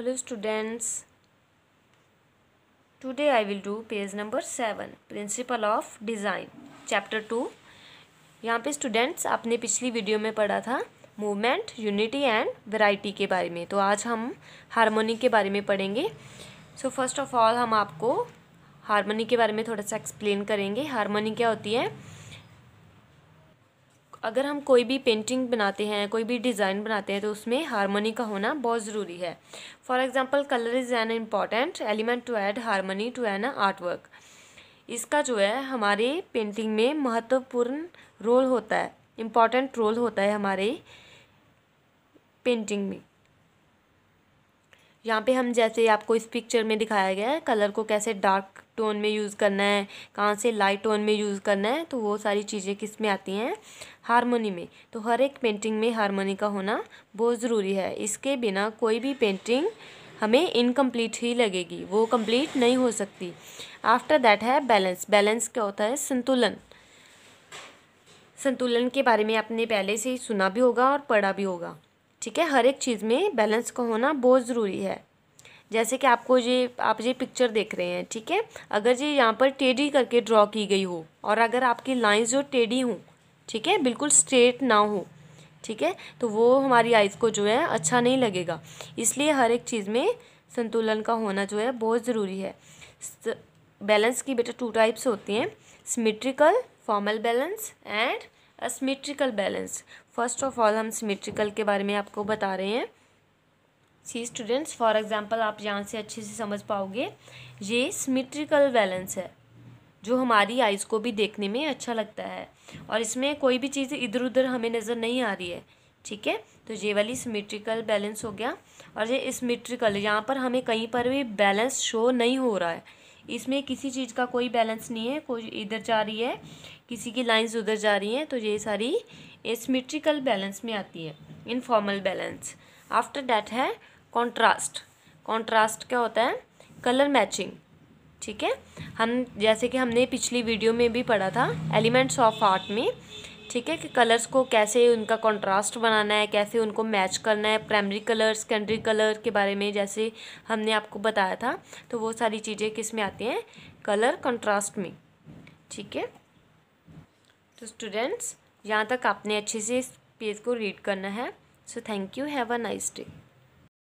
hello students today I will do page number seven principle of design chapter two यहाँ पे students आपने पिछली video में पढ़ा था मूवमेंट यूनिटी एंड वैरायटी के बारे में तो आज हम हारमोनी के बारे में पढ़ेंगे सो फर्स्ट ऑफ ऑल हम आपको हारमोनी के बारे में थोड़ा सा एक्सप्लेन करेंगे हारमोनी क्या होती है अगर हम कोई भी पेंटिंग बनाते हैं कोई भी डिज़ाइन बनाते हैं तो उसमें हारमोनी का होना बहुत ज़रूरी है for example colour is an important element to add harmony to an art work इसका जो है हमारे पेंटिंग में महत्वपूर्ण रोल होता है इम्पॉर्टेंट रोल होता है हमारे पेंटिंग में यहाँ पे हम जैसे आपको इस पिक्चर में दिखाया गया है कलर को कैसे डार्क टोन में यूज़ करना है कहाँ से लाइट टोन में यूज़ करना है तो वो सारी चीज़ें किस में आती हैं हारमोनी में तो हर एक पेंटिंग में हारमोनी का होना बहुत ज़रूरी है इसके बिना कोई भी पेंटिंग हमें इनकम्प्लीट ही लगेगी वो कम्प्लीट नहीं हो सकती आफ्टर दैट है बैलेंस बैलेंस क्या होता है संतुलन संतुलन के बारे में आपने पहले से ही सुना भी होगा और पढ़ा भी होगा ठीक है हर एक चीज़ में बैलेंस का होना बहुत ज़रूरी है जैसे कि आपको ये आप ये पिक्चर देख रहे हैं ठीक है अगर ये यहाँ पर टेढ़ी करके ड्रॉ की गई हो और अगर आपकी लाइंस जो टेढ़ी हों ठीक है बिल्कुल स्ट्रेट ना हो ठीक है तो वो हमारी आइज़ को जो है अच्छा नहीं लगेगा इसलिए हर एक चीज़ में संतुलन का होना जो है बहुत ज़रूरी है बैलेंस की बेटा टू टाइप्स होती हैं symmetrical formal balance and asymmetrical balance first of all हम सिमेट्रिकल के बारे में आपको बता रहे हैं सी स्टूडेंट्स फॉर एग्जांपल आप यहाँ से अच्छे से समझ पाओगे ये सिमेट्रिकल बैलेंस है जो हमारी आइज़ को भी देखने में अच्छा लगता है और इसमें कोई भी चीज़ इधर उधर हमें नज़र नहीं आ रही है ठीक है तो ये वाली सिमेट्रिकल बैलेंस हो गया और ये इसमेट्रिकल यहाँ पर हमें कहीं पर भी बैलेंस शो नहीं हो रहा है इसमें किसी चीज़ का कोई बैलेंस नहीं है कोई इधर जा रही है किसी की लाइंस उधर जा रही हैं तो ये सारी एसमेट्रिकल बैलेंस में आती है इनफॉर्मल बैलेंस आफ्टर डैट है कॉन्ट्रास्ट कॉन्ट्रास्ट क्या होता है कलर मैचिंग ठीक है हम जैसे कि हमने पिछली वीडियो में भी पढ़ा था एलिमेंट्स ऑफ आर्ट में ठीक है कि कलर्स को कैसे उनका कंट्रास्ट बनाना है कैसे उनको मैच करना है प्राइमरी कलर सेकेंडरी कलर के बारे में जैसे हमने आपको बताया था तो वो सारी चीज़ें किस में आती हैं कलर कंट्रास्ट में ठीक है तो स्टूडेंट्स यहाँ तक आपने अच्छे से इस पेज को रीड करना है so thank you have a nice day